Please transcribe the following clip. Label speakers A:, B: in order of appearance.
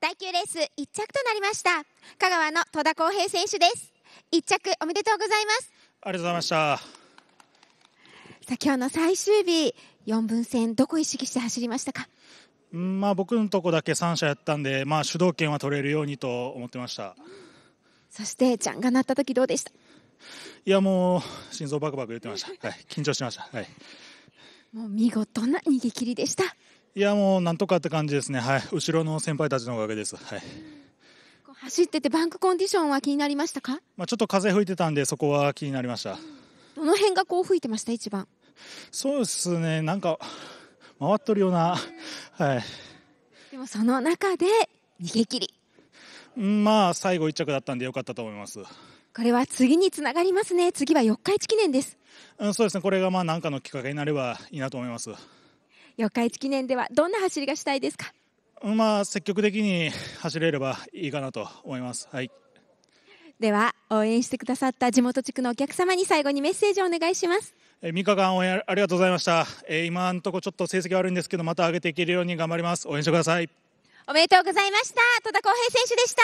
A: 第9レース1着となりました香川の戸田康平選手です1着おめでとうございます
B: ありがとうございましたさあ今日の
A: 最終日4分戦どこ意識して走りましたか
B: まあ、僕のとこだけ3社やったんで、まあ、主導権は取れるようにと思ってました
A: そしてジャンが鳴った時どうで
B: したいやもう心臓バクバク言ってました、はい、緊張しました、はい、
A: もう見事な逃げ切りでした
B: いやもうなんとかって感じですね、はい、後ろの先輩たちのおかげです。はい
A: 走っててバンクコンディションは気になりましたか、
B: まあ、ちょっと風吹いてたんでそこは気になりました、
A: どの辺がこう吹いてました一番
B: そうですねなんか回っとるような、はい、でもその中で逃げ切りまあ最後1着だったんでよかったと思いますこれは
A: 次につながりますね次は四日市記念です、
B: うん、そうですねこれがまあなんかのきっかけになればいいなと思います
A: 四日市記念ではどんな走りがしたいですか
B: まあ積極的に走れればいいかなと思います。はい。
A: では応援してくださった地元地区のお客様に最後にメッセージをお願いします。
B: え三日間応援ありがとうございました。えー、今のところちょっと成績悪いんですけどまた上げていけるように頑張ります。応援してください。
A: おめでとうございました。戸田光平選手でした。